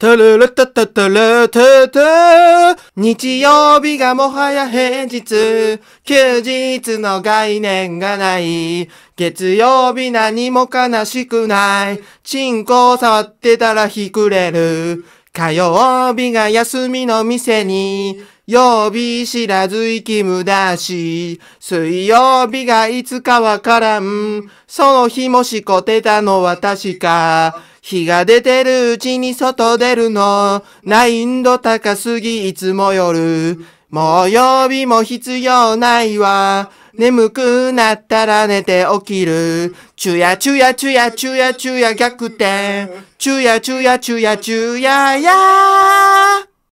たるるたルトゥたた日曜日がもはや平日。休日の概念がない。月曜日何も悲しくない。チンコを触ってたらひくれる。火曜日が休みの店に。曜日知らず息き無駄し、水曜日がいつかわからん。その日もしこてたのは確か。日が出てるうちに外出るの。難易度高すぎ、いつも夜。もう曜日も必要ないわ。眠くなったら寝て起きる。ちゅやちゅやちゅやちゅやちゅや逆転。ちゅやちゅやちゅやちゅやや。